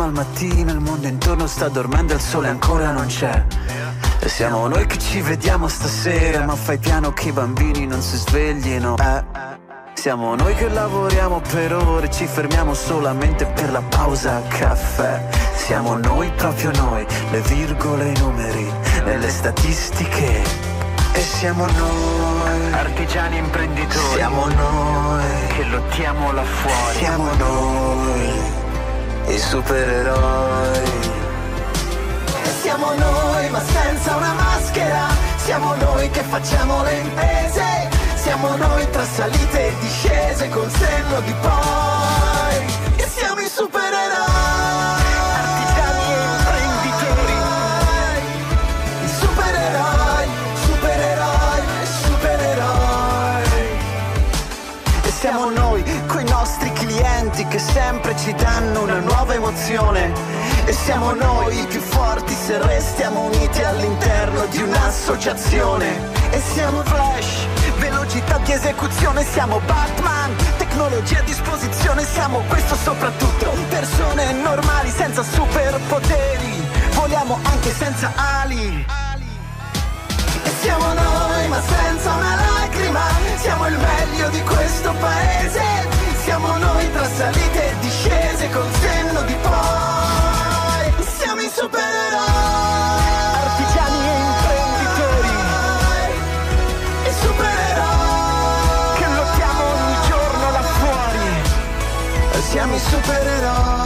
svegliamo al mattino, il mondo intorno sta dormendo, il sole ancora non c'è. E siamo noi che ci vediamo stasera, ma fai piano che i bambini non si sveglino. Eh. Siamo noi che lavoriamo per ore, ci fermiamo solamente per la pausa a caffè. Siamo noi, proprio noi, le virgole i numeri, nelle statistiche. E siamo noi, artigiani imprenditori. Siamo noi, che lottiamo là fuori. Siamo noi i supereroi. E siamo noi ma senza una maschera, siamo noi che facciamo le imprese, siamo noi tra salite e discese con senno di poi. E siamo i supereroi. e e imprenditori. I supereroi, supereroi supereroi. siamo noi coi nostri clienti che sempre ci danno emozione e siamo noi più forti se restiamo uniti all'interno di un'associazione e siamo flash velocità di esecuzione siamo Batman tecnologia a disposizione siamo questo soprattutto persone normali senza superpoteri voliamo anche senza ali e siamo noi ma senza una lacrima siamo il meglio di questo paese siamo noi tra salite e discese col senno di poi Siamo i supereroi Artigiani e imprenditori I supereroi Che lottiamo ogni giorno là fuori Siamo i supereroi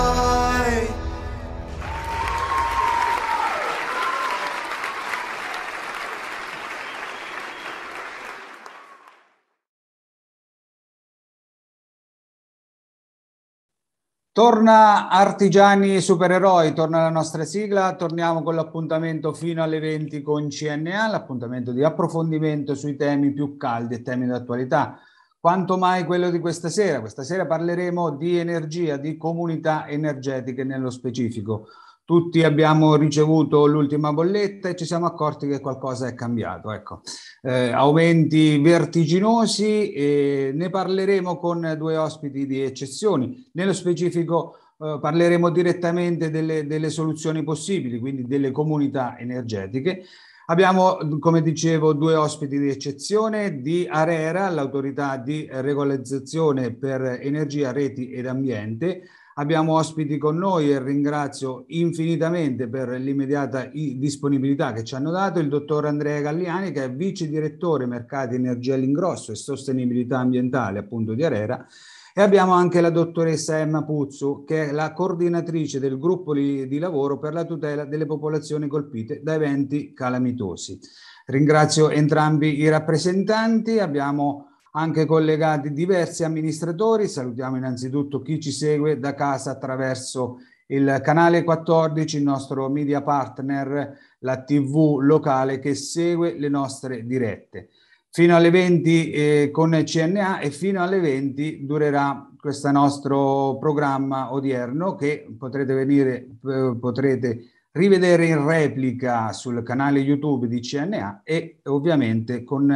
Torna Artigiani Supereroi, torna la nostra sigla, torniamo con l'appuntamento fino alle 20 con CNA, l'appuntamento di approfondimento sui temi più caldi e temi d'attualità, quanto mai quello di questa sera. Questa sera parleremo di energia, di comunità energetiche nello specifico tutti abbiamo ricevuto l'ultima bolletta e ci siamo accorti che qualcosa è cambiato. Ecco. Eh, aumenti vertiginosi, eh, ne parleremo con due ospiti di eccezioni. Nello specifico eh, parleremo direttamente delle, delle soluzioni possibili, quindi delle comunità energetiche. Abbiamo, come dicevo, due ospiti di eccezione di Arera, l'autorità di regolarizzazione per energia, reti ed ambiente, Abbiamo ospiti con noi e ringrazio infinitamente per l'immediata disponibilità che ci hanno dato il dottor Andrea Galliani che è vice direttore mercati energia all'ingrosso e sostenibilità ambientale appunto di Arera e abbiamo anche la dottoressa Emma Puzzu che è la coordinatrice del gruppo di lavoro per la tutela delle popolazioni colpite da eventi calamitosi. Ringrazio entrambi i rappresentanti, abbiamo anche collegati diversi amministratori. Salutiamo innanzitutto chi ci segue da casa attraverso il canale 14, il nostro media partner, la TV locale che segue le nostre dirette. Fino alle 20 eh, con CNA e fino alle 20 durerà questo nostro programma odierno che potrete venire, eh, potrete rivedere in replica sul canale YouTube di CNA e ovviamente con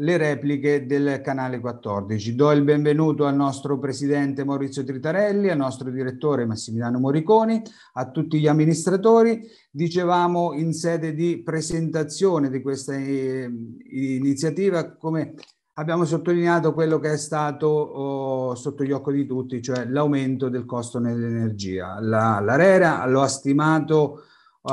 le repliche del canale 14. Do il benvenuto al nostro presidente Maurizio Tritarelli, al nostro direttore Massimiliano Moriconi, a tutti gli amministratori. Dicevamo in sede di presentazione di questa eh, iniziativa come abbiamo sottolineato quello che è stato oh, sotto gli occhi di tutti, cioè l'aumento del costo dell'energia. L'Arera lo ha stimato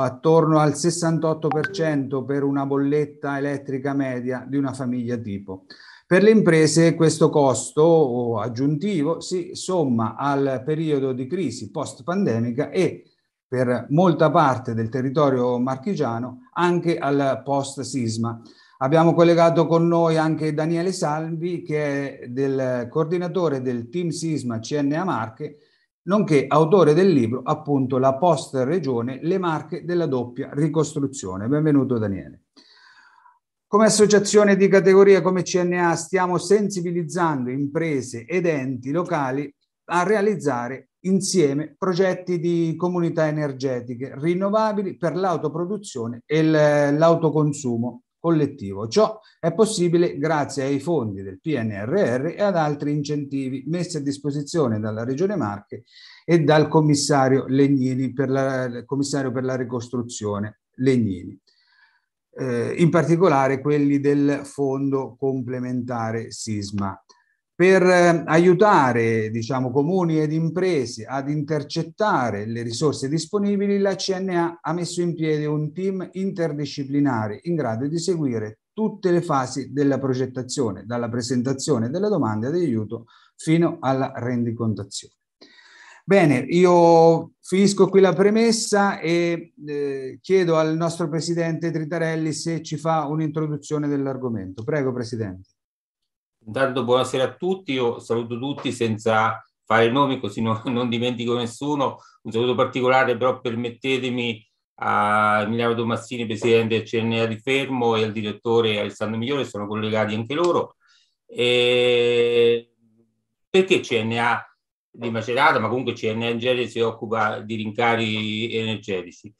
attorno al 68% per una bolletta elettrica media di una famiglia tipo. Per le imprese questo costo aggiuntivo si somma al periodo di crisi post-pandemica e per molta parte del territorio marchigiano anche al post-sisma. Abbiamo collegato con noi anche Daniele Salvi, che è del coordinatore del team sisma CNA Marche, nonché autore del libro, appunto, La Posta Regione, le marche della doppia ricostruzione. Benvenuto Daniele. Come associazione di categoria come CNA stiamo sensibilizzando imprese ed enti locali a realizzare insieme progetti di comunità energetiche rinnovabili per l'autoproduzione e l'autoconsumo collettivo. Ciò è possibile grazie ai fondi del PNRR e ad altri incentivi messi a disposizione dalla Regione Marche e dal commissario Legnini per la, commissario per la ricostruzione Legnini. Eh, in particolare quelli del fondo complementare sisma per eh, aiutare diciamo, comuni ed imprese ad intercettare le risorse disponibili, la CNA ha messo in piedi un team interdisciplinare in grado di seguire tutte le fasi della progettazione, dalla presentazione delle domande di aiuto fino alla rendicontazione. Bene, io finisco qui la premessa e eh, chiedo al nostro Presidente Tritarelli se ci fa un'introduzione dell'argomento. Prego Presidente. Intanto buonasera a tutti, io saluto tutti senza fare nomi così no, non dimentico nessuno. Un saluto particolare però permettetemi a Emiliano Tomassini, presidente del CNA di Fermo e al direttore Alessandro Migliore, sono collegati anche loro. E perché CNA di Macerata, ma comunque CNA in genere si occupa di rincari energetici?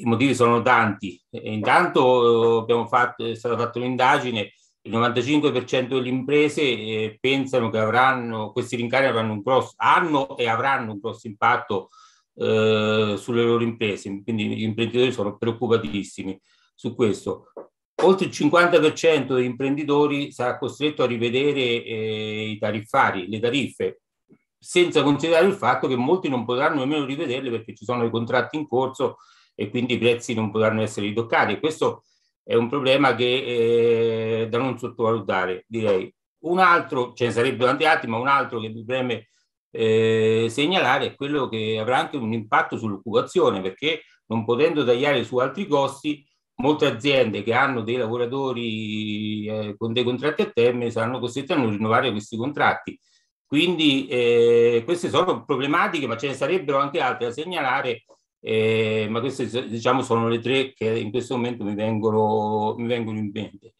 I motivi sono tanti. E intanto abbiamo fatto, è stata fatta un'indagine il 95% delle imprese eh, pensano che avranno, questi rincari avranno un grosso, hanno e avranno un grosso impatto eh, sulle loro imprese, quindi gli imprenditori sono preoccupatissimi su questo. Oltre il 50% degli imprenditori sarà costretto a rivedere eh, i tariffari, le tariffe, senza considerare il fatto che molti non potranno nemmeno rivederle perché ci sono i contratti in corso e quindi i prezzi non potranno essere ritoccati. Questo è un problema che è eh, da non sottovalutare, direi. Un altro, ce ne sarebbero tanti altri, ma un altro che mi preme eh, segnalare è quello che avrà anche un impatto sull'occupazione, perché non potendo tagliare su altri costi, molte aziende che hanno dei lavoratori eh, con dei contratti a termine saranno costrette a non rinnovare questi contratti. Quindi eh, queste sono problematiche, ma ce ne sarebbero anche altre da segnalare eh, ma queste diciamo sono le tre che in questo momento mi vengono, mi vengono in mente.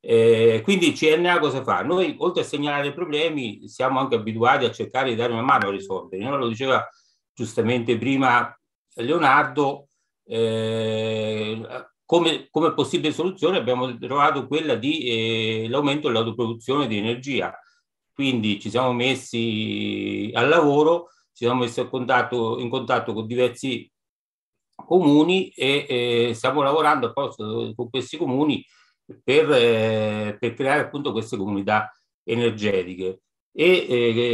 Eh, quindi CNA cosa fa? Noi oltre a segnalare i problemi siamo anche abituati a cercare di dare una mano a risolverli. No? Lo diceva giustamente prima Leonardo, eh, come, come, possibile soluzione abbiamo trovato quella dell'aumento eh, dell'autoproduzione di energia. Quindi ci siamo messi al lavoro, ci siamo messi in contatto, in contatto con diversi comuni e eh, stiamo lavorando con questi comuni per, eh, per, creare appunto queste comunità energetiche. E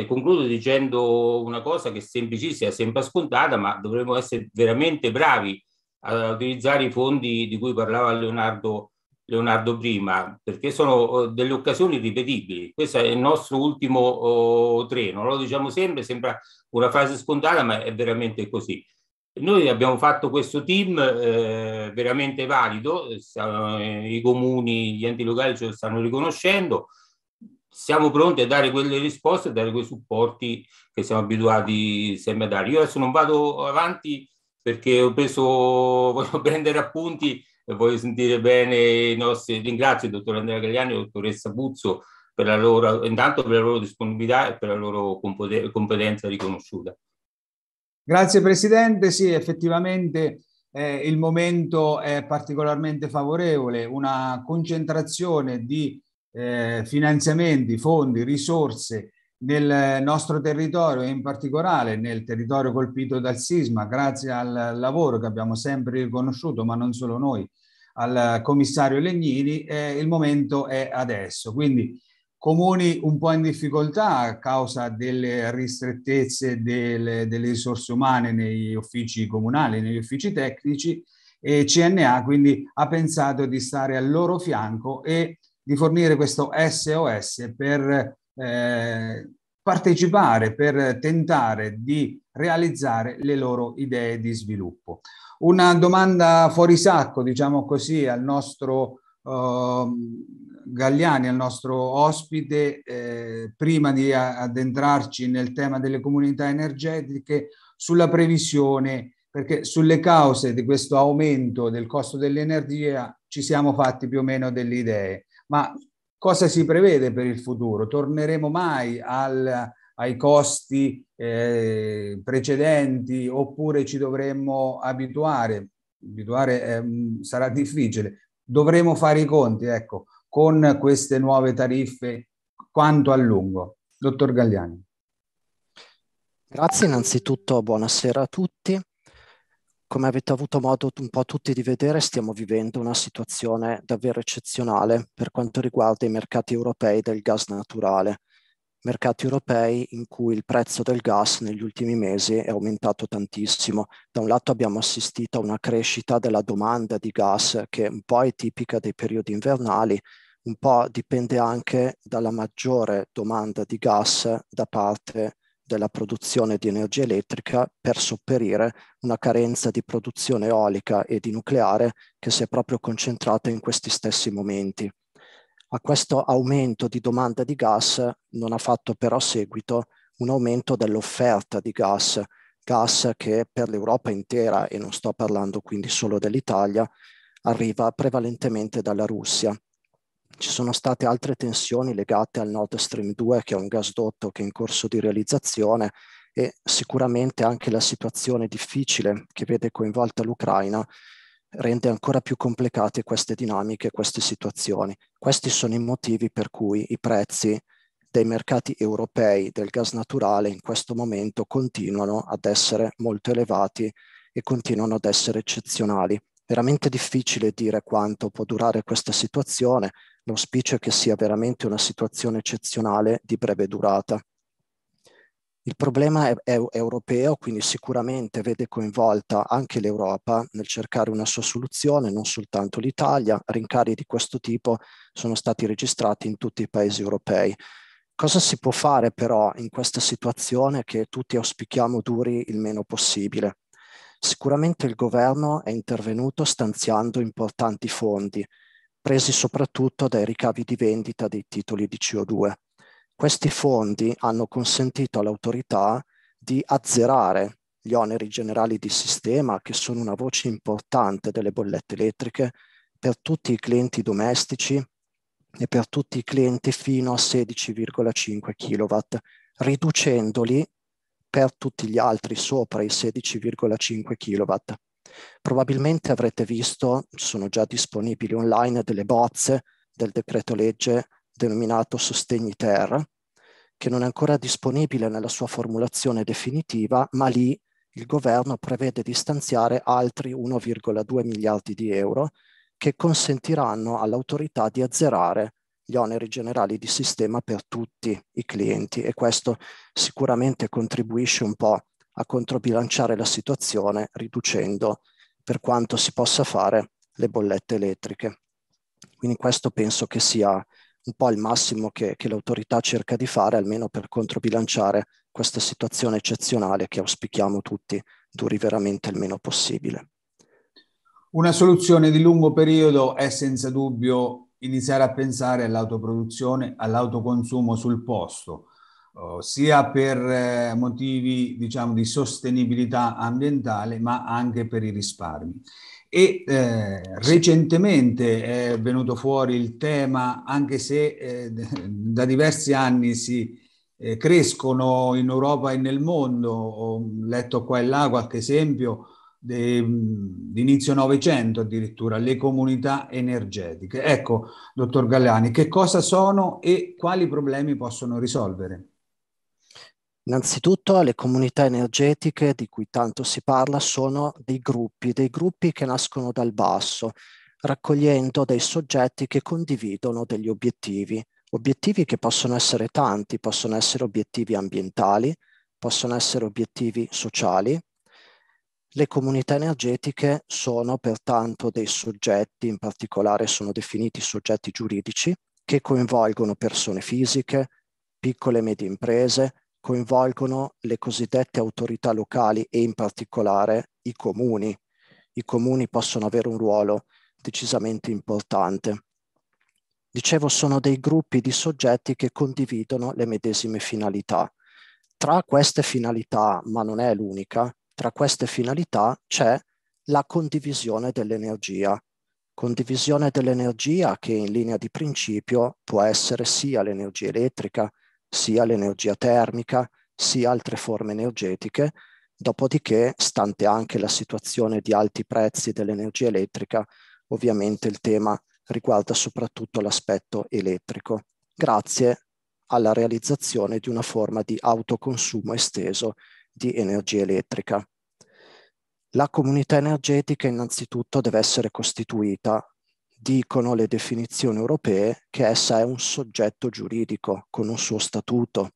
eh, concludo dicendo una cosa che è semplicissima, sembra scontata, ma dovremmo essere veramente bravi a utilizzare i fondi di cui parlava Leonardo, Leonardo prima, perché sono oh, delle occasioni ripetibili. Questo è il nostro ultimo oh, treno, lo diciamo sempre, sembra una frase scontata, ma è veramente così noi abbiamo fatto questo team eh, veramente valido, eh, i comuni, gli enti locali ce lo stanno riconoscendo, siamo pronti a dare quelle risposte, a dare quei supporti che siamo abituati sempre a dare. Io adesso non vado avanti perché ho preso, voglio prendere appunti e voglio sentire bene i nostri, ringrazio il dottor Andrea Gagliani e la dottoressa Buzzo per la loro, intanto per la loro disponibilità e per la loro competenza riconosciuta. Grazie Presidente, sì effettivamente eh, il momento è particolarmente favorevole, una concentrazione di eh, finanziamenti, fondi, risorse nel nostro territorio e in particolare nel territorio colpito dal sisma, grazie al lavoro che abbiamo sempre riconosciuto, ma non solo noi, al commissario Legnini, eh, il momento è adesso. Quindi comuni un po' in difficoltà a causa delle ristrettezze delle, delle risorse umane negli uffici comunali, negli uffici tecnici e CNA quindi ha pensato di stare al loro fianco e di fornire questo SOS per eh, partecipare, per tentare di realizzare le loro idee di sviluppo. Una domanda fuori sacco, diciamo così, al nostro... Eh, Gagliani, al nostro ospite, eh, prima di addentrarci nel tema delle comunità energetiche, sulla previsione, perché sulle cause di questo aumento del costo dell'energia ci siamo fatti più o meno delle idee. Ma cosa si prevede per il futuro? Torneremo mai al, ai costi eh, precedenti oppure ci dovremmo abituare? Abituare eh, sarà difficile, dovremo fare i conti, ecco, con queste nuove tariffe quanto a lungo. Dottor Gagliani. Grazie innanzitutto, buonasera a tutti. Come avete avuto modo un po' tutti di vedere, stiamo vivendo una situazione davvero eccezionale per quanto riguarda i mercati europei del gas naturale mercati europei in cui il prezzo del gas negli ultimi mesi è aumentato tantissimo. Da un lato abbiamo assistito a una crescita della domanda di gas che un po' è tipica dei periodi invernali, un po' dipende anche dalla maggiore domanda di gas da parte della produzione di energia elettrica per sopperire una carenza di produzione eolica e di nucleare che si è proprio concentrata in questi stessi momenti. A questo aumento di domanda di gas non ha fatto però seguito un aumento dell'offerta di gas, gas che per l'Europa intera, e non sto parlando quindi solo dell'Italia, arriva prevalentemente dalla Russia. Ci sono state altre tensioni legate al Nord Stream 2, che è un gasdotto che è in corso di realizzazione, e sicuramente anche la situazione difficile che vede coinvolta l'Ucraina rende ancora più complicate queste dinamiche, queste situazioni. Questi sono i motivi per cui i prezzi dei mercati europei del gas naturale in questo momento continuano ad essere molto elevati e continuano ad essere eccezionali. Veramente difficile dire quanto può durare questa situazione, l'auspicio è che sia veramente una situazione eccezionale di breve durata. Il problema è, è europeo, quindi sicuramente vede coinvolta anche l'Europa nel cercare una sua soluzione, non soltanto l'Italia. Rincari di questo tipo sono stati registrati in tutti i paesi europei. Cosa si può fare però in questa situazione che tutti auspichiamo duri il meno possibile? Sicuramente il governo è intervenuto stanziando importanti fondi, presi soprattutto dai ricavi di vendita dei titoli di CO2. Questi fondi hanno consentito all'autorità di azzerare gli oneri generali di sistema, che sono una voce importante delle bollette elettriche per tutti i clienti domestici e per tutti i clienti fino a 16,5 kW, riducendoli per tutti gli altri sopra i 16,5 kW. Probabilmente avrete visto, sono già disponibili online, delle bozze del decreto legge denominato Sostegni Terra, che non è ancora disponibile nella sua formulazione definitiva, ma lì il governo prevede di stanziare altri 1,2 miliardi di euro che consentiranno all'autorità di azzerare gli oneri generali di sistema per tutti i clienti e questo sicuramente contribuisce un po' a controbilanciare la situazione riducendo per quanto si possa fare le bollette elettriche. Quindi questo penso che sia un po' il massimo che, che l'autorità cerca di fare, almeno per controbilanciare questa situazione eccezionale che auspichiamo tutti duri veramente il meno possibile. Una soluzione di lungo periodo è senza dubbio iniziare a pensare all'autoproduzione, all'autoconsumo sul posto, eh, sia per eh, motivi diciamo, di sostenibilità ambientale, ma anche per i risparmi. E eh, recentemente è venuto fuori il tema, anche se eh, da diversi anni si eh, crescono in Europa e nel mondo, ho letto qua e là qualche esempio, mm, d'inizio inizio Novecento addirittura, le comunità energetiche. Ecco, dottor Galliani, che cosa sono e quali problemi possono risolvere? Innanzitutto le comunità energetiche di cui tanto si parla sono dei gruppi, dei gruppi che nascono dal basso, raccogliendo dei soggetti che condividono degli obiettivi, obiettivi che possono essere tanti, possono essere obiettivi ambientali, possono essere obiettivi sociali. Le comunità energetiche sono pertanto dei soggetti, in particolare sono definiti soggetti giuridici, che coinvolgono persone fisiche, piccole e medie imprese, coinvolgono le cosiddette autorità locali e in particolare i comuni. I comuni possono avere un ruolo decisamente importante. Dicevo, sono dei gruppi di soggetti che condividono le medesime finalità. Tra queste finalità, ma non è l'unica, tra queste finalità c'è la condivisione dell'energia. Condivisione dell'energia che in linea di principio può essere sia l'energia elettrica sia l'energia termica, sia altre forme energetiche, dopodiché, stante anche la situazione di alti prezzi dell'energia elettrica, ovviamente il tema riguarda soprattutto l'aspetto elettrico, grazie alla realizzazione di una forma di autoconsumo esteso di energia elettrica. La comunità energetica innanzitutto deve essere costituita dicono le definizioni europee che essa è un soggetto giuridico con un suo statuto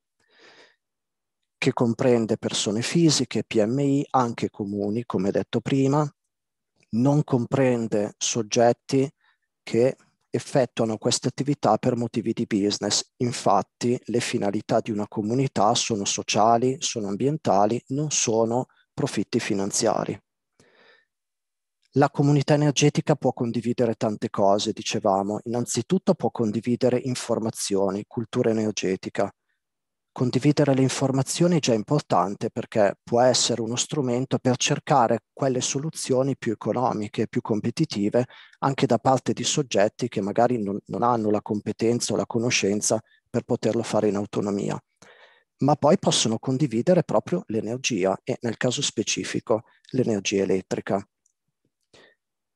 che comprende persone fisiche, PMI, anche comuni, come detto prima, non comprende soggetti che effettuano queste attività per motivi di business. Infatti le finalità di una comunità sono sociali, sono ambientali, non sono profitti finanziari. La comunità energetica può condividere tante cose, dicevamo. Innanzitutto può condividere informazioni, cultura energetica. Condividere le informazioni è già importante perché può essere uno strumento per cercare quelle soluzioni più economiche, più competitive, anche da parte di soggetti che magari non, non hanno la competenza o la conoscenza per poterlo fare in autonomia ma poi possono condividere proprio l'energia e nel caso specifico l'energia elettrica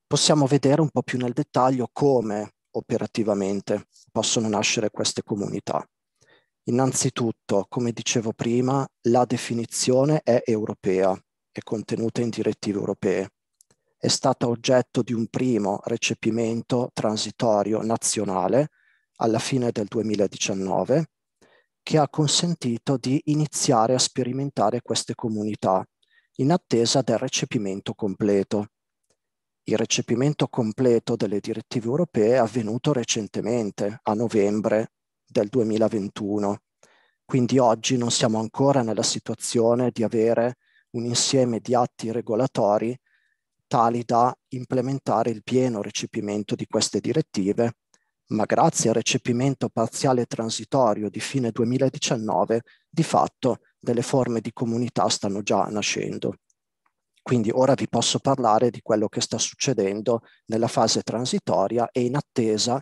possiamo vedere un po' più nel dettaglio come operativamente possono nascere queste comunità. Innanzitutto, come dicevo prima, la definizione è europea, è contenuta in direttive europee. È stata oggetto di un primo recepimento transitorio nazionale alla fine del 2019 che ha consentito di iniziare a sperimentare queste comunità in attesa del recepimento completo il recepimento completo delle direttive europee è avvenuto recentemente, a novembre del 2021. Quindi oggi non siamo ancora nella situazione di avere un insieme di atti regolatori tali da implementare il pieno recepimento di queste direttive, ma grazie al recepimento parziale transitorio di fine 2019, di fatto delle forme di comunità stanno già nascendo. Quindi ora vi posso parlare di quello che sta succedendo nella fase transitoria e in attesa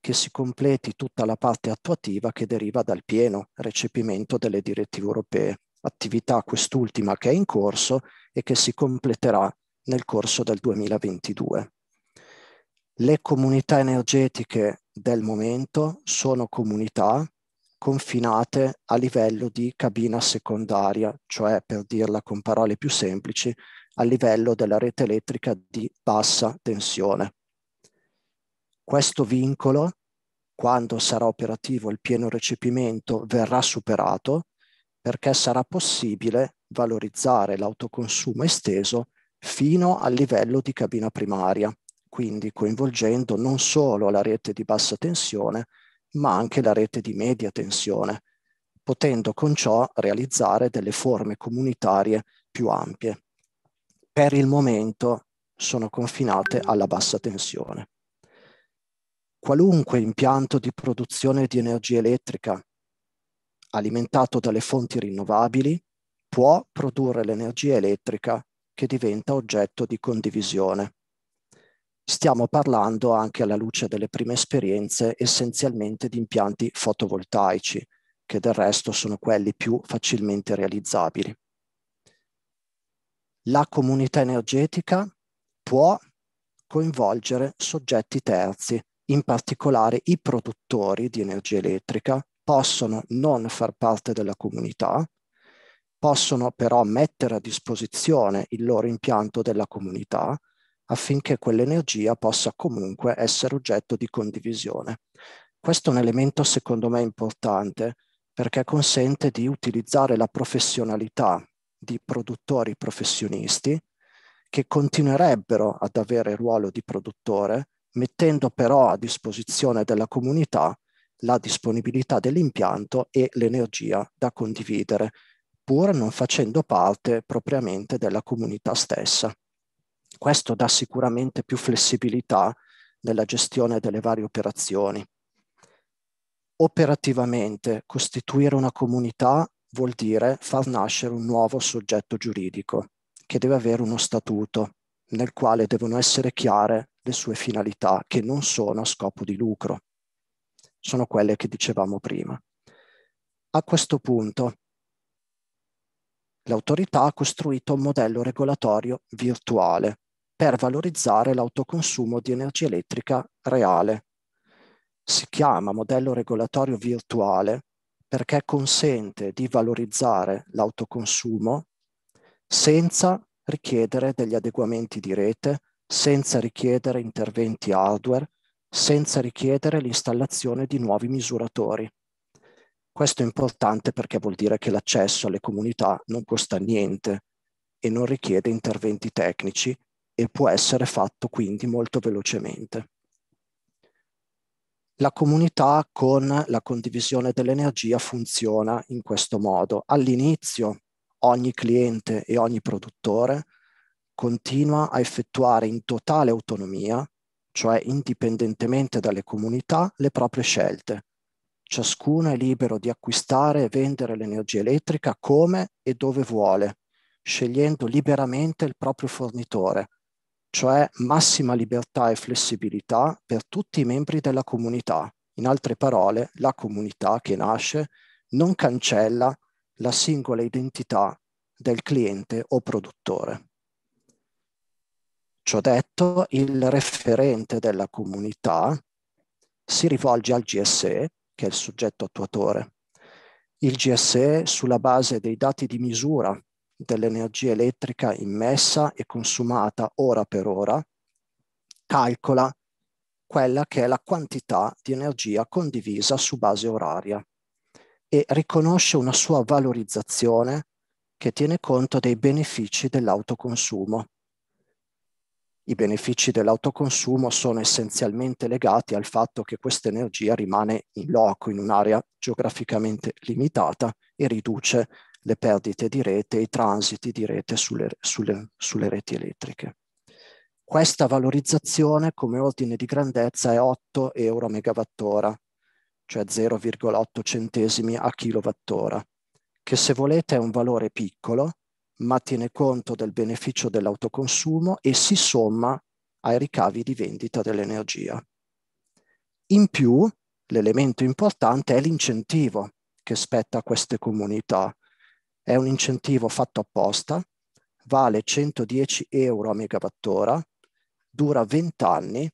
che si completi tutta la parte attuativa che deriva dal pieno recepimento delle direttive europee, attività quest'ultima che è in corso e che si completerà nel corso del 2022. Le comunità energetiche del momento sono comunità confinate a livello di cabina secondaria, cioè per dirla con parole più semplici, a livello della rete elettrica di bassa tensione. Questo vincolo, quando sarà operativo il pieno recepimento, verrà superato perché sarà possibile valorizzare l'autoconsumo esteso fino al livello di cabina primaria, quindi coinvolgendo non solo la rete di bassa tensione, ma anche la rete di media tensione, potendo con ciò realizzare delle forme comunitarie più ampie. Per il momento sono confinate alla bassa tensione. Qualunque impianto di produzione di energia elettrica alimentato dalle fonti rinnovabili può produrre l'energia elettrica che diventa oggetto di condivisione stiamo parlando anche alla luce delle prime esperienze essenzialmente di impianti fotovoltaici, che del resto sono quelli più facilmente realizzabili. La comunità energetica può coinvolgere soggetti terzi, in particolare i produttori di energia elettrica possono non far parte della comunità, possono però mettere a disposizione il loro impianto della comunità affinché quell'energia possa comunque essere oggetto di condivisione. Questo è un elemento secondo me importante perché consente di utilizzare la professionalità di produttori professionisti che continuerebbero ad avere il ruolo di produttore, mettendo però a disposizione della comunità la disponibilità dell'impianto e l'energia da condividere, pur non facendo parte propriamente della comunità stessa. Questo dà sicuramente più flessibilità nella gestione delle varie operazioni. Operativamente costituire una comunità vuol dire far nascere un nuovo soggetto giuridico che deve avere uno statuto nel quale devono essere chiare le sue finalità che non sono a scopo di lucro. Sono quelle che dicevamo prima. A questo punto l'autorità ha costruito un modello regolatorio virtuale per valorizzare l'autoconsumo di energia elettrica reale. Si chiama modello regolatorio virtuale perché consente di valorizzare l'autoconsumo senza richiedere degli adeguamenti di rete, senza richiedere interventi hardware, senza richiedere l'installazione di nuovi misuratori. Questo è importante perché vuol dire che l'accesso alle comunità non costa niente e non richiede interventi tecnici e può essere fatto quindi molto velocemente. La comunità con la condivisione dell'energia funziona in questo modo. All'inizio ogni cliente e ogni produttore continua a effettuare in totale autonomia, cioè indipendentemente dalle comunità, le proprie scelte. Ciascuno è libero di acquistare e vendere l'energia elettrica come e dove vuole, scegliendo liberamente il proprio fornitore, cioè massima libertà e flessibilità per tutti i membri della comunità. In altre parole, la comunità che nasce non cancella la singola identità del cliente o produttore. Ciò detto, il referente della comunità si rivolge al GSE, che è il soggetto attuatore. Il GSE, sulla base dei dati di misura dell'energia elettrica immessa e consumata ora per ora, calcola quella che è la quantità di energia condivisa su base oraria e riconosce una sua valorizzazione che tiene conto dei benefici dell'autoconsumo. I benefici dell'autoconsumo sono essenzialmente legati al fatto che questa energia rimane in loco in un'area geograficamente limitata e riduce le perdite di rete, e i transiti di rete sulle, sulle, sulle reti elettriche. Questa valorizzazione come ordine di grandezza è 8 euro a megawattora, cioè 0,8 centesimi a kilowattora, che se volete è un valore piccolo, ma tiene conto del beneficio dell'autoconsumo e si somma ai ricavi di vendita dell'energia. In più, l'elemento importante è l'incentivo che spetta a queste comunità, è un incentivo fatto apposta, vale 110 euro a megawattora, dura 20 anni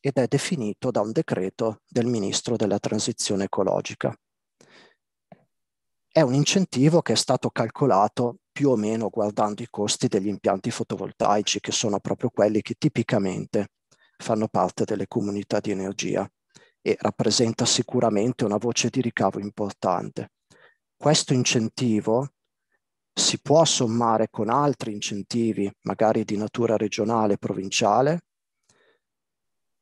ed è definito da un decreto del Ministro della Transizione Ecologica. È un incentivo che è stato calcolato più o meno guardando i costi degli impianti fotovoltaici, che sono proprio quelli che tipicamente fanno parte delle comunità di energia e rappresenta sicuramente una voce di ricavo importante questo incentivo si può sommare con altri incentivi, magari di natura regionale, provinciale.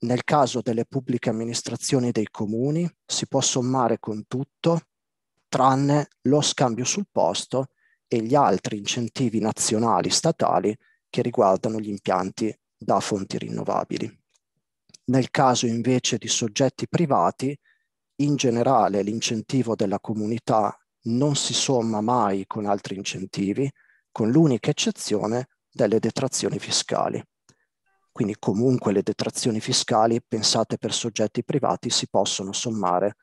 Nel caso delle pubbliche amministrazioni dei comuni si può sommare con tutto, tranne lo scambio sul posto e gli altri incentivi nazionali, statali, che riguardano gli impianti da fonti rinnovabili. Nel caso invece di soggetti privati, in generale l'incentivo della comunità non si somma mai con altri incentivi, con l'unica eccezione delle detrazioni fiscali. Quindi comunque le detrazioni fiscali pensate per soggetti privati si possono sommare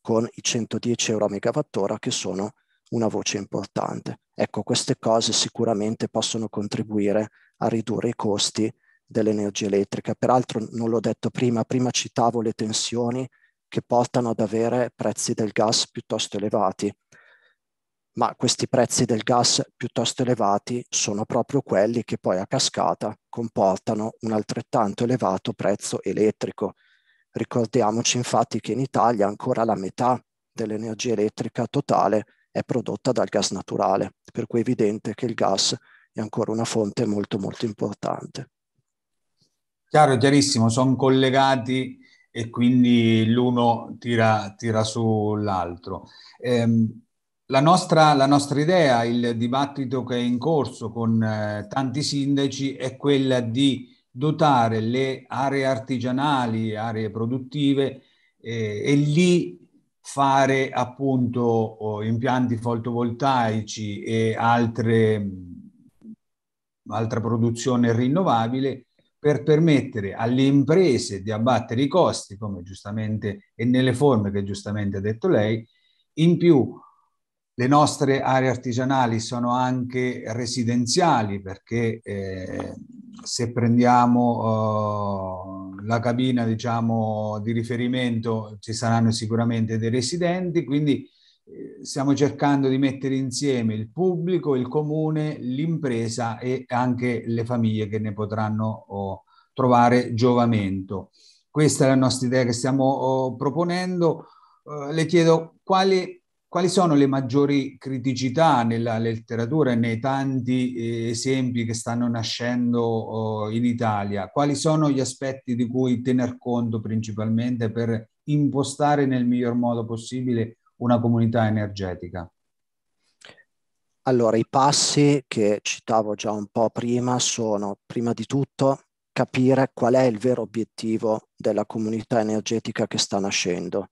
con i 110 euro a megawattora che sono una voce importante. Ecco, queste cose sicuramente possono contribuire a ridurre i costi dell'energia elettrica. Peraltro non l'ho detto prima, prima citavo le tensioni che portano ad avere prezzi del gas piuttosto elevati ma questi prezzi del gas piuttosto elevati sono proprio quelli che poi a cascata comportano un altrettanto elevato prezzo elettrico. Ricordiamoci infatti che in Italia ancora la metà dell'energia elettrica totale è prodotta dal gas naturale, per cui è evidente che il gas è ancora una fonte molto molto importante. Chiaro, chiarissimo, sono collegati e quindi l'uno tira, tira l'altro. Ehm, la nostra, la nostra, idea, il dibattito che è in corso con eh, tanti sindaci è quella di dotare le aree artigianali, aree produttive eh, e lì fare appunto oh, impianti fotovoltaici e altre, altra produzione rinnovabile per permettere alle imprese di abbattere i costi, come giustamente e nelle forme che giustamente ha detto lei, in più le nostre aree artigianali sono anche residenziali perché eh, se prendiamo eh, la cabina diciamo, di riferimento ci saranno sicuramente dei residenti, quindi eh, stiamo cercando di mettere insieme il pubblico, il comune, l'impresa e anche le famiglie che ne potranno oh, trovare giovamento. Questa è la nostra idea che stiamo oh, proponendo. Eh, le chiedo quali quali sono le maggiori criticità nella letteratura e nei tanti eh, esempi che stanno nascendo eh, in Italia? Quali sono gli aspetti di cui tener conto principalmente per impostare nel miglior modo possibile una comunità energetica? Allora, i passi che citavo già un po' prima sono, prima di tutto, capire qual è il vero obiettivo della comunità energetica che sta nascendo.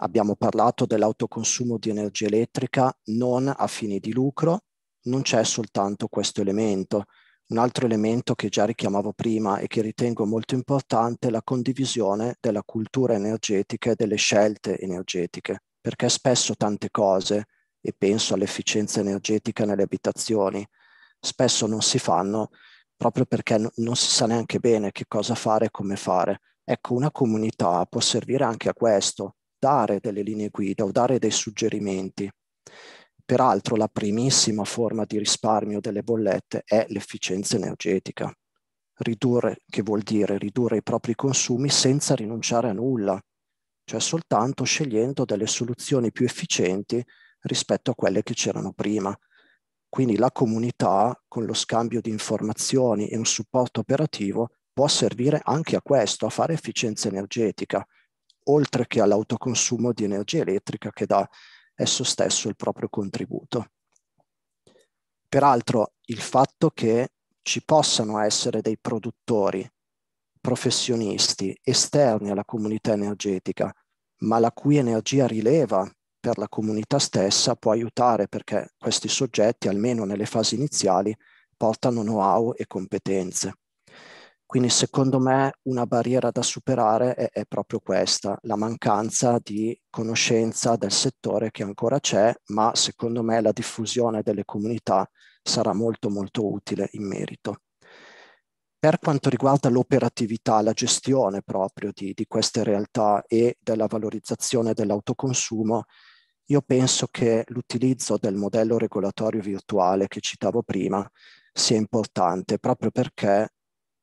Abbiamo parlato dell'autoconsumo di energia elettrica non a fini di lucro, non c'è soltanto questo elemento. Un altro elemento che già richiamavo prima e che ritengo molto importante è la condivisione della cultura energetica e delle scelte energetiche, perché spesso tante cose, e penso all'efficienza energetica nelle abitazioni, spesso non si fanno proprio perché non si sa neanche bene che cosa fare e come fare. Ecco, una comunità può servire anche a questo, dare delle linee guida o dare dei suggerimenti. Peraltro la primissima forma di risparmio delle bollette è l'efficienza energetica. Ridurre, che vuol dire ridurre i propri consumi senza rinunciare a nulla, cioè soltanto scegliendo delle soluzioni più efficienti rispetto a quelle che c'erano prima. Quindi la comunità, con lo scambio di informazioni e un supporto operativo, può servire anche a questo, a fare efficienza energetica, oltre che all'autoconsumo di energia elettrica che dà esso stesso il proprio contributo. Peraltro il fatto che ci possano essere dei produttori professionisti esterni alla comunità energetica, ma la cui energia rileva per la comunità stessa può aiutare perché questi soggetti, almeno nelle fasi iniziali, portano know-how e competenze. Quindi secondo me una barriera da superare è, è, proprio questa, la mancanza di conoscenza del settore che ancora c'è, ma secondo me la diffusione delle comunità sarà molto molto utile in merito. Per quanto riguarda l'operatività, la gestione proprio di, di queste realtà e della valorizzazione dell'autoconsumo, io penso che l'utilizzo del modello regolatorio virtuale che citavo prima sia importante proprio perché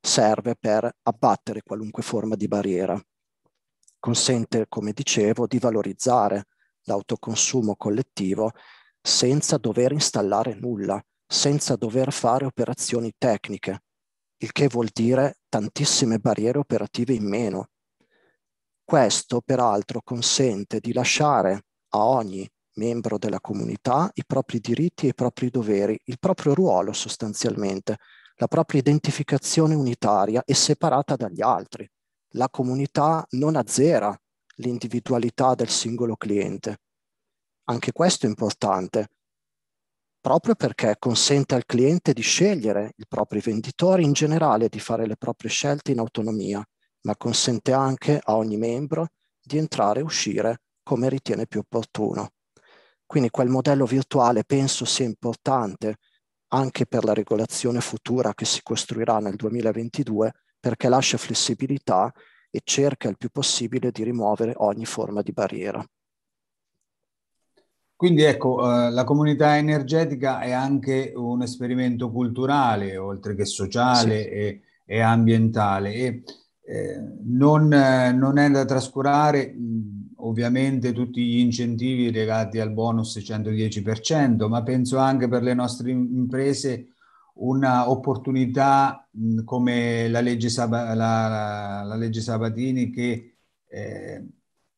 serve per abbattere qualunque forma di barriera. Consente, come dicevo, di valorizzare l'autoconsumo collettivo senza dover installare nulla, senza dover fare operazioni tecniche, il che vuol dire tantissime barriere operative in meno. Questo peraltro consente di lasciare a ogni membro della comunità i propri diritti e i propri doveri, il proprio ruolo sostanzialmente, la propria identificazione unitaria e separata dagli altri. La comunità non azzera l'individualità del singolo cliente. Anche questo è importante, proprio perché consente al cliente di scegliere i propri venditori in generale, di fare le proprie scelte in autonomia, ma consente anche a ogni membro di entrare e uscire come ritiene più opportuno. Quindi quel modello virtuale penso sia importante anche per la regolazione futura che si costruirà nel 2022 perché lascia flessibilità e cerca il più possibile di rimuovere ogni forma di barriera. Quindi ecco, eh, la comunità energetica è anche un esperimento culturale, oltre che sociale sì. e, e, ambientale. E, eh, non, eh, non, è da trascurare mh, ovviamente tutti gli incentivi legati al bonus 110%, ma penso anche per le nostre imprese un'opportunità come la legge, Sab- la, la legge, Sabatini che eh,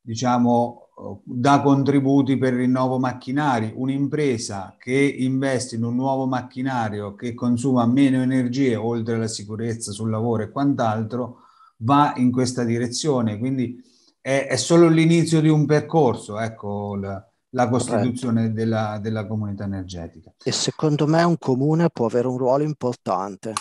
diciamo, eh, dà contributi per il rinnovo macchinari. Un'impresa che investe in un nuovo macchinario che consuma meno energie oltre alla sicurezza sul lavoro e quant'altro va in questa direzione. Quindi è, è solo l'inizio di un percorso, ecco, la, la costituzione della, della, comunità energetica. E secondo me un comune può avere un ruolo importante,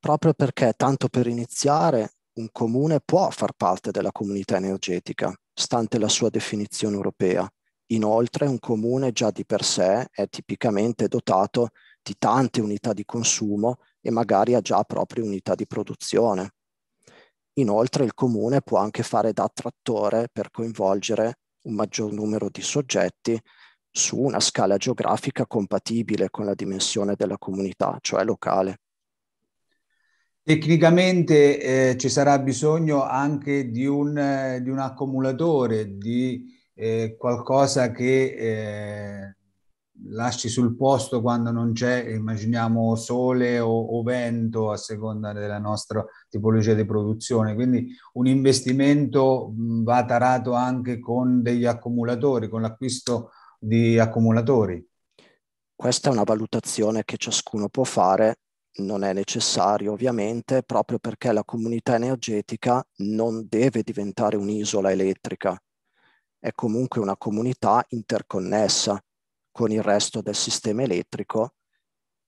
proprio perché tanto per iniziare un comune può far parte della comunità energetica, stante la sua definizione europea. Inoltre un comune già di per sé è tipicamente dotato di tante unità di consumo e magari ha già proprie unità di produzione. Inoltre il comune può anche fare da attrattore per coinvolgere un maggior numero di soggetti su una scala geografica compatibile con la dimensione della comunità, cioè locale. Tecnicamente eh, ci sarà bisogno anche di un, eh, di un accumulatore, di eh, qualcosa che eh, lasci sul posto quando non c'è, immaginiamo sole o, o, vento a seconda della nostra tipologia di produzione. Quindi un investimento va tarato anche con degli accumulatori, con l'acquisto di accumulatori. Questa è una valutazione che ciascuno può fare, non è necessario ovviamente, proprio perché la comunità energetica non deve diventare un'isola elettrica, è comunque una comunità interconnessa con il resto del sistema elettrico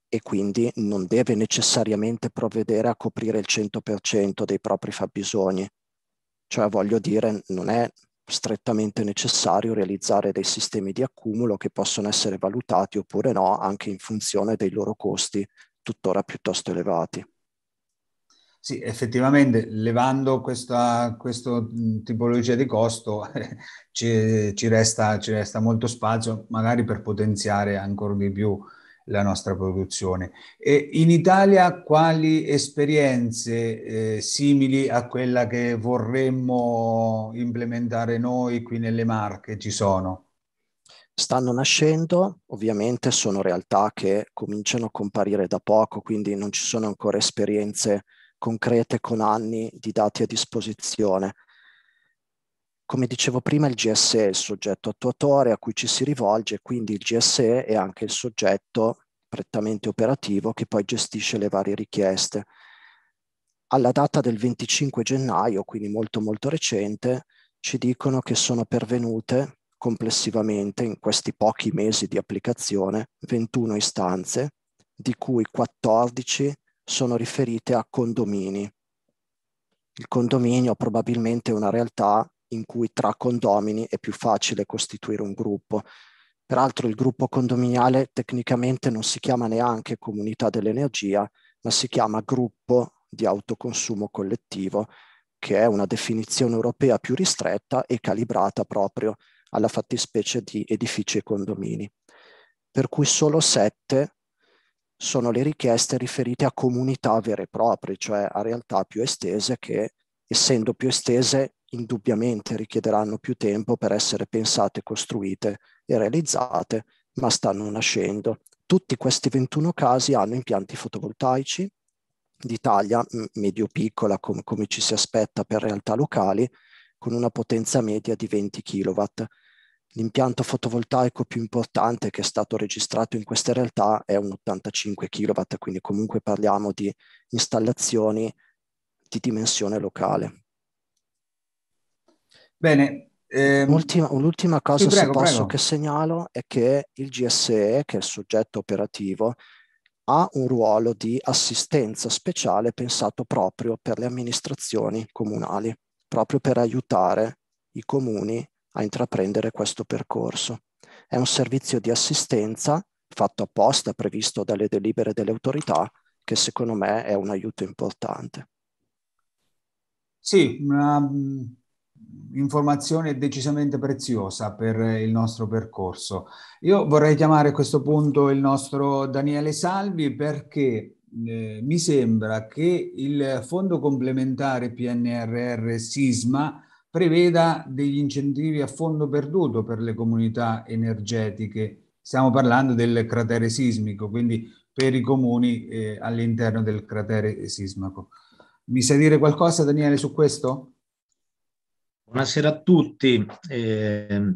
e quindi non deve necessariamente provvedere a coprire il 100% dei propri fabbisogni. Cioè voglio dire, non è strettamente necessario realizzare dei sistemi di accumulo che possono essere valutati oppure no anche in funzione dei loro costi tuttora piuttosto elevati. Sì, effettivamente, levando questa, questa tipologia di costo ci, ci, resta, ci, resta, molto spazio, magari per potenziare ancora di più la nostra produzione. E in Italia quali esperienze eh, simili a quella che vorremmo implementare noi qui nelle Marche ci sono? stanno nascendo, ovviamente sono realtà che cominciano a comparire da poco, quindi non ci sono ancora esperienze concrete con anni di dati a disposizione. Come dicevo prima, il GSE è il soggetto attuatore a cui ci si rivolge, quindi il GSE è anche il soggetto prettamente operativo che poi gestisce le varie richieste. Alla data del 25 gennaio, quindi molto molto recente, ci dicono che sono pervenute complessivamente in questi pochi mesi di applicazione 21 istanze, di cui 14 sono riferite a condomini. Il condominio probabilmente è una realtà in cui tra condomini è più facile costituire un gruppo. Peraltro il gruppo condominiale tecnicamente non si chiama neanche comunità dell'energia, ma si chiama gruppo di autoconsumo collettivo, che è una definizione europea più ristretta e calibrata proprio alla fattispecie di edifici e condomini. Per cui solo sette sono le richieste riferite a comunità vere e proprie, cioè a realtà più estese che, essendo più estese, indubbiamente richiederanno più tempo per essere pensate, costruite e realizzate, ma stanno nascendo. Tutti questi 21 casi hanno impianti fotovoltaici di taglia medio-piccola, com- come ci si aspetta per realtà locali, con una potenza media di 20 kW L'impianto fotovoltaico più importante che è stato registrato in queste realtà è un 85 kW, quindi comunque parliamo di installazioni di dimensione locale. Bene. Ehm... Ultima, un'ultima cosa, sì, prego, se posso, prego. che segnalo è che il GSE, che è il soggetto operativo, ha un ruolo di assistenza speciale pensato proprio per le amministrazioni comunali, proprio per aiutare i comuni a intraprendere questo percorso. È un servizio di assistenza fatto apposta, previsto dalle delibere delle autorità, che secondo me è un aiuto importante. Sì, una mm, informazione decisamente preziosa per il nostro percorso. Io vorrei chiamare a questo punto il nostro Daniele Salvi perché eh, mi sembra che il fondo complementare PNRR Sisma preveda degli incentivi a fondo perduto per le comunità energetiche. Stiamo parlando del cratere sismico, quindi per i comuni eh, all'interno del cratere sismico. Mi sa dire qualcosa, Daniele, su questo? Buonasera a tutti. Eh,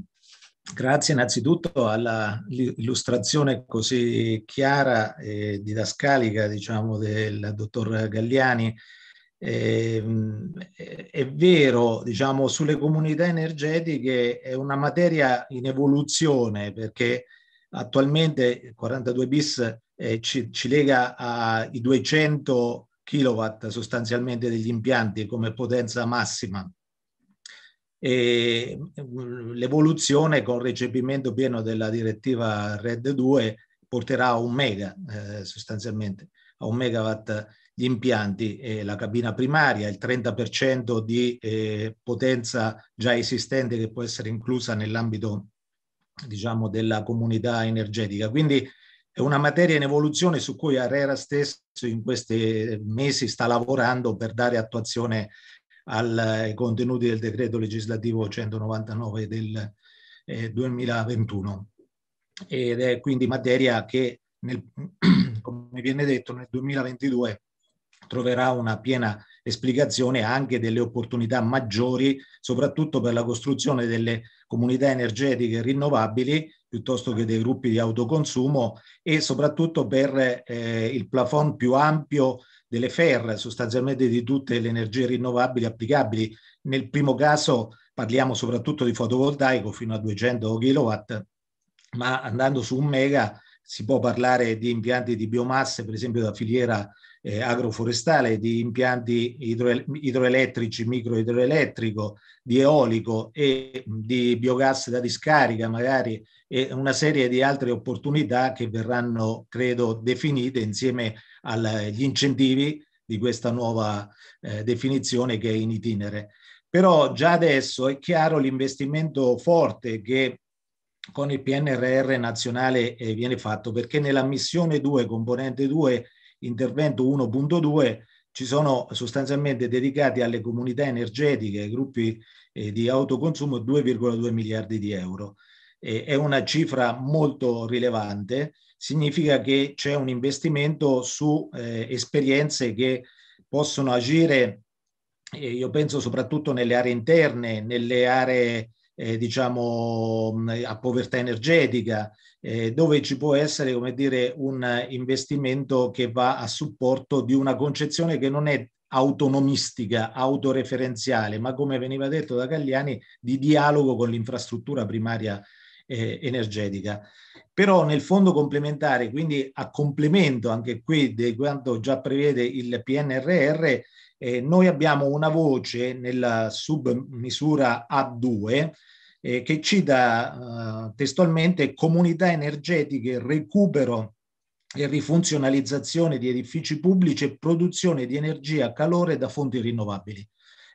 grazie innanzitutto all'illustrazione così chiara e didascalica, diciamo, del dottor Galliani eh, è vero, diciamo, sulle comunità energetiche è una materia in evoluzione perché attualmente il 42 bis eh, ci, ci, lega ai 200 kW sostanzialmente degli impianti come potenza massima. E mm, l'evoluzione con recepimento pieno della direttiva RED 2 porterà a un mega eh, sostanzialmente a un megawatt gli impianti e la cabina primaria, il 30% di eh, potenza già esistente che può essere inclusa nell'ambito diciamo, della comunità energetica. Quindi è una materia in evoluzione su cui Arera stesso in questi mesi sta lavorando per dare attuazione ai contenuti del decreto legislativo 199 del eh, 2021 ed è quindi materia che nel, come viene detto, nel 2022 troverà una piena esplicazione anche delle opportunità maggiori, soprattutto per la costruzione delle comunità energetiche rinnovabili piuttosto che dei gruppi di autoconsumo e soprattutto per eh, il plafond più ampio delle FER, sostanzialmente di tutte le energie rinnovabili applicabili. Nel primo caso parliamo soprattutto di fotovoltaico fino a 200 kW, ma andando su un mega si può parlare di impianti di biomasse, per esempio da filiera eh, agroforestale, di impianti idro- idroelettrici, microidroelettrico, di eolico e di biogas da discarica magari e una serie di altre opportunità che verranno, credo, definite insieme agli incentivi di questa nuova eh, definizione che è in itinere. Però già adesso è chiaro l'investimento forte che con il PNRR nazionale eh, viene fatto, perché nella missione 2, componente 2, intervento 1.2, ci sono sostanzialmente dedicati alle comunità energetiche, ai gruppi eh, di autoconsumo 2,2 miliardi di euro. Eh, è una cifra molto rilevante, significa che c'è un investimento su eh, esperienze che possono agire, eh, io penso soprattutto nelle aree interne, nelle aree eh, diciamo, a povertà energetica, eh, dove ci può essere come dire, un investimento che va a supporto di una concezione che non è autonomistica, autoreferenziale, ma come veniva detto da Gagliani, di dialogo con l'infrastruttura primaria eh, energetica. Però nel fondo complementare, quindi a complemento anche qui di quanto già prevede il PNRR, eh, noi abbiamo una voce nella submisura A2 eh, che cita eh, testualmente comunità energetiche, recupero e rifunzionalizzazione di edifici pubblici e produzione di energia a calore da fonti rinnovabili.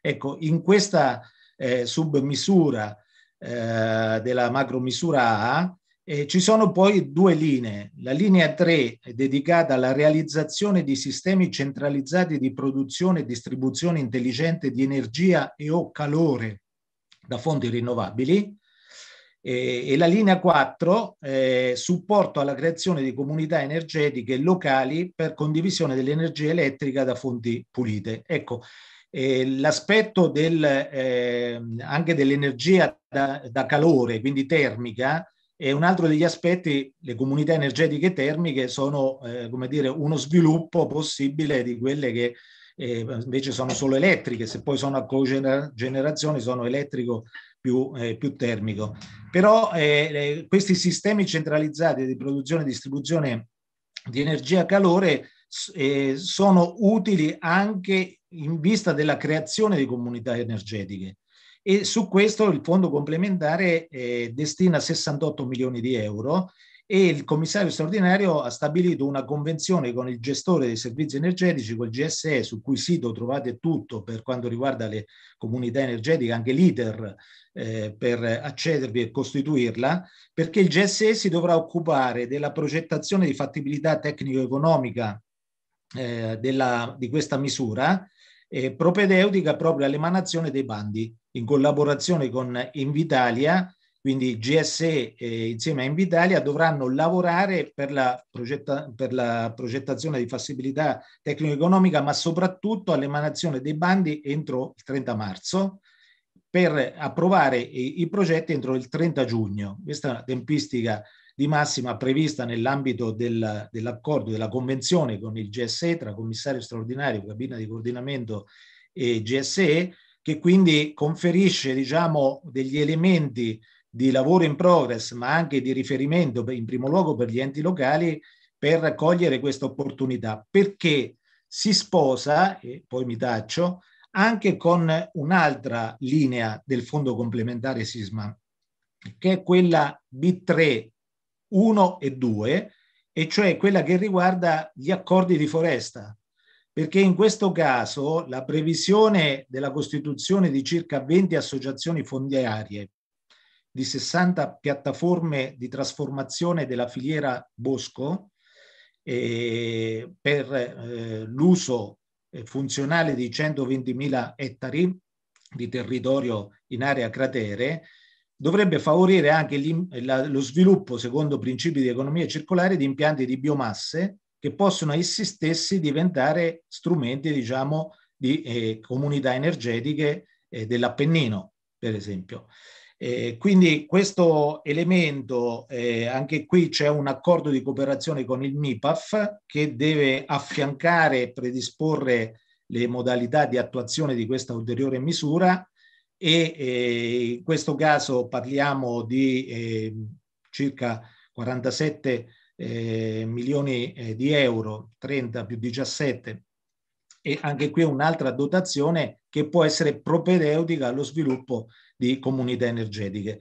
Ecco, in questa eh, submisura eh, della macromisura A eh, ci sono poi due linee. La linea 3 è dedicata alla realizzazione di sistemi centralizzati di produzione e distribuzione intelligente di energia e o calore da fonti rinnovabili e la linea 4 eh, supporto alla creazione di comunità energetiche locali per condivisione dell'energia elettrica da fonti pulite. Ecco, eh, l'aspetto del, eh, anche dell'energia da, da, calore, quindi termica, è un altro degli aspetti, le comunità energetiche termiche sono, eh, come dire, uno sviluppo possibile di quelle che eh, invece sono solo elettriche, se poi sono a cogenerazione sono elettrico più, eh, più termico. Però eh, questi sistemi centralizzati di produzione e distribuzione di energia calore eh, sono utili anche in vista della creazione di comunità energetiche e su questo il fondo complementare eh, destina 68 milioni di euro e il commissario straordinario ha stabilito una convenzione con il gestore dei servizi energetici, col GSE, sul cui sito trovate tutto per quanto riguarda le comunità energetiche, anche l'iter eh, per accedervi e costituirla, perché il GSE si dovrà occupare della progettazione di fattibilità tecnico-economica eh, della, di questa misura, eh, propedeutica proprio all'emanazione dei bandi, in collaborazione con Invitalia quindi GSE eh, insieme a Invitalia dovranno lavorare per la, progetta, per la progettazione di fattibilità tecnico-economica, ma soprattutto all'emanazione dei bandi entro il 30 marzo, per approvare i, i progetti entro il 30 giugno. Questa è una tempistica di massima prevista nell'ambito del, dell'accordo, della convenzione con il GSE tra commissario straordinario, cabina di coordinamento e GSE, che quindi conferisce diciamo, degli elementi di lavoro in progress, ma anche di riferimento in primo luogo per gli enti locali per cogliere questa opportunità, perché si sposa, e poi mi taccio, anche con un'altra linea del fondo complementare SISMA, che è quella B3, 1 e 2, e cioè quella che riguarda gli accordi di foresta, perché in questo caso la previsione della costituzione di circa 20 associazioni fondiarie di 60 piattaforme di trasformazione della filiera bosco eh, per eh, l'uso eh, funzionale di 120.000 ettari di territorio in area cratere, dovrebbe favorire anche gli, la, lo sviluppo, secondo principi di economia circolare, di impianti di biomasse che possono essi stessi diventare strumenti, diciamo, di eh, comunità energetiche eh, dell'Appennino, per esempio. Eh, quindi questo elemento, eh, anche qui c'è un accordo di cooperazione con il MIPAF che deve affiancare e predisporre le modalità di attuazione di questa ulteriore misura e eh, in questo caso parliamo di eh, circa 47 eh, milioni eh, di euro, 30 più 17 e anche qui un'altra dotazione che può essere propedeutica allo sviluppo di comunità energetiche.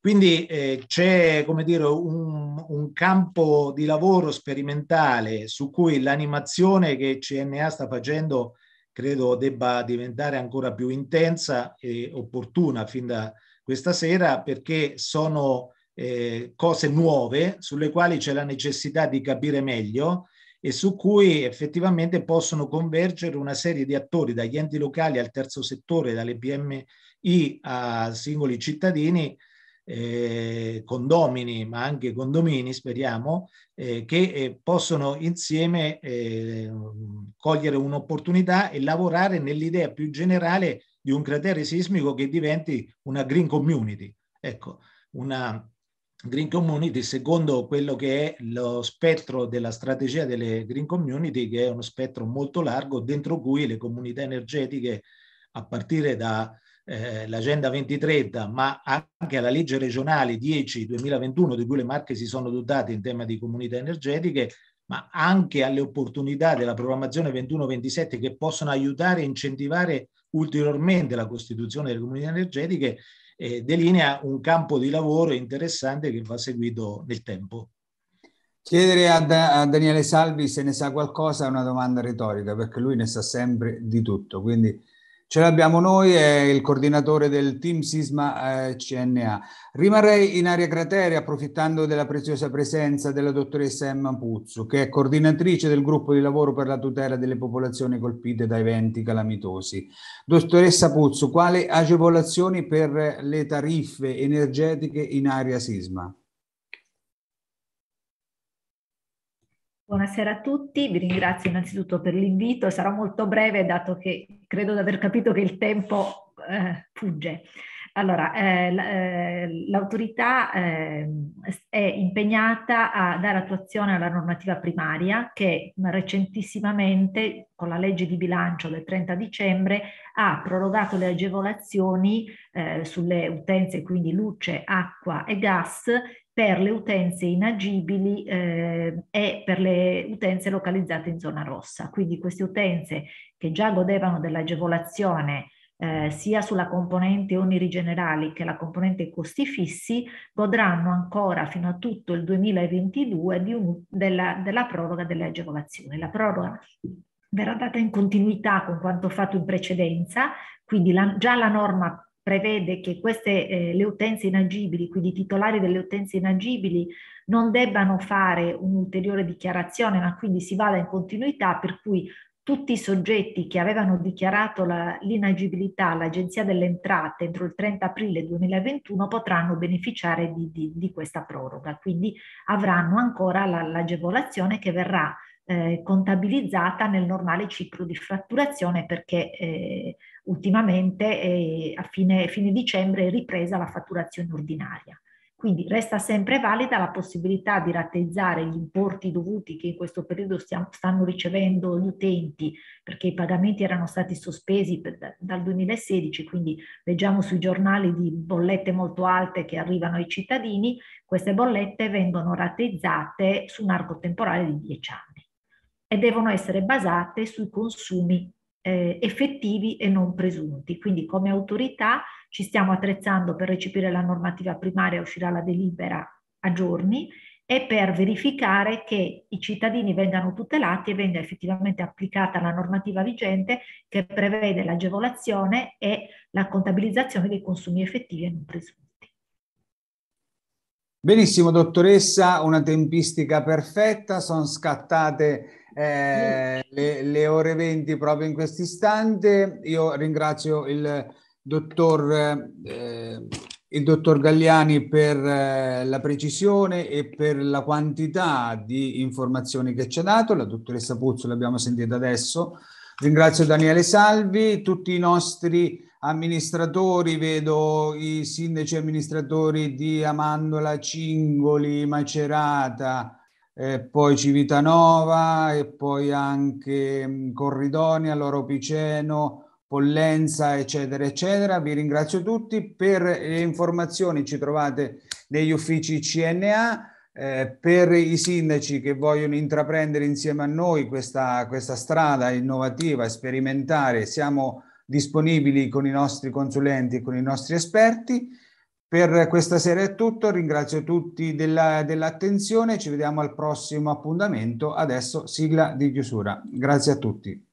Quindi eh, c'è come dire, un, un, campo di lavoro sperimentale su cui l'animazione che CNA sta facendo credo debba diventare ancora più intensa e opportuna fin da questa sera perché sono eh, cose nuove sulle quali c'è la necessità di capire meglio e su cui effettivamente possono convergere una serie di attori, dagli enti locali al terzo settore, dalle PM i uh, singoli cittadini, eh, condomini, ma anche condomini, speriamo, eh, che eh, possono insieme eh, cogliere un'opportunità e lavorare nell'idea più generale di un cratere sismico che diventi una green community. Ecco, una green community secondo quello che è lo spettro della strategia delle green community, che è uno spettro molto largo dentro cui le comunità energetiche, a partire da eh, l'agenda 2030, ma anche alla legge regionale 10-2021 di cui le Marche si sono dotate in tema di comunità energetiche, ma anche alle opportunità della programmazione 21-27 che possono aiutare e incentivare ulteriormente la costituzione delle comunità energetiche, eh, delinea un campo di lavoro interessante che va seguito nel tempo. Chiedere a, da- a, Daniele Salvi se ne sa qualcosa è una domanda retorica, perché lui ne sa sempre di tutto, quindi Ce l'abbiamo noi, è il coordinatore del team Sisma eh, CNA. Rimarrei in area cratere approfittando della preziosa presenza della dottoressa Emma Puzzo, che è coordinatrice del gruppo di lavoro per la tutela delle popolazioni colpite da eventi calamitosi. Dottoressa Puzzo, quali agevolazioni per le tariffe energetiche in area sisma? Buonasera a tutti, vi ringrazio innanzitutto per l'invito, sarò molto breve dato che credo di aver capito che il tempo eh, fugge. Allora, eh, eh l'autorità eh, è impegnata a dare attuazione alla normativa primaria che recentissimamente con la legge di bilancio del 30 dicembre ha prorogato le agevolazioni eh, sulle utenze, quindi luce, acqua e gas per le utenze inagibili eh, e per le utenze localizzate in zona rossa. Quindi queste utenze che già godevano dell'agevolazione eh, sia sulla componente oneri generali che la componente costi fissi godranno ancora fino a tutto il 2022 un, della, della proroga delle agevolazioni. La proroga verrà data in continuità con quanto fatto in precedenza, quindi la, già la norma prevede che queste, eh, le utenze inagibili, quindi i titolari delle utenze inagibili, non debbano fare un'ulteriore dichiarazione, ma quindi si vada in continuità, per cui tutti i soggetti che avevano dichiarato l'inagibilità all'Agenzia delle Entrate entro il 30 aprile 2021 potranno beneficiare di, di, di questa proroga, quindi avranno ancora la, l'agevolazione che verrà eh, contabilizzata nel normale ciclo di fratturazione perché eh, ultimamente eh, a, fine, fine dicembre è ripresa la fatturazione ordinaria. Quindi resta sempre valida la possibilità di rateizzare gli importi dovuti che in questo periodo stiamo, stanno ricevendo gli utenti, perché i pagamenti erano stati sospesi per, dal 2016, quindi leggiamo sui giornali di bollette molto alte che arrivano ai cittadini, queste bollette vengono rateizzate su un arco temporale di 10 anni e devono essere basate sui consumi eh, effettivi e non presunti. Quindi come autorità ci stiamo attrezzando per recepire la normativa primaria, uscirà la delibera a giorni e per verificare che i cittadini vengano tutelati e venga effettivamente applicata la normativa vigente che prevede l'agevolazione e la contabilizzazione dei consumi effettivi e non presunti. Benissimo, dottoressa, una tempistica perfetta, sono scattate eh, le, le, ore 20 proprio in questo istante. Io ringrazio il dottor, eh, il dottor Galliani per eh, la precisione e per la quantità di informazioni che ci ha dato. La dottoressa Puzzo l'abbiamo sentita adesso. Ringrazio Daniele Salvi, tutti i nostri amministratori, vedo i sindaci amministratori di Amandola, Cingoli, Macerata, e poi Civitanova e poi anche mm, Corridonia, Loro Piceno, Pollenza, eccetera, eccetera. Vi ringrazio tutti. Per le informazioni ci trovate negli uffici CNA. Eh, per i sindaci che vogliono intraprendere insieme a noi questa, questa strada innovativa, sperimentare, siamo disponibili con i nostri consulenti e con i nostri esperti. Per questa sera è tutto, ringrazio tutti della, dell'attenzione, ci vediamo al prossimo appuntamento, adesso sigla di chiusura. Grazie a tutti.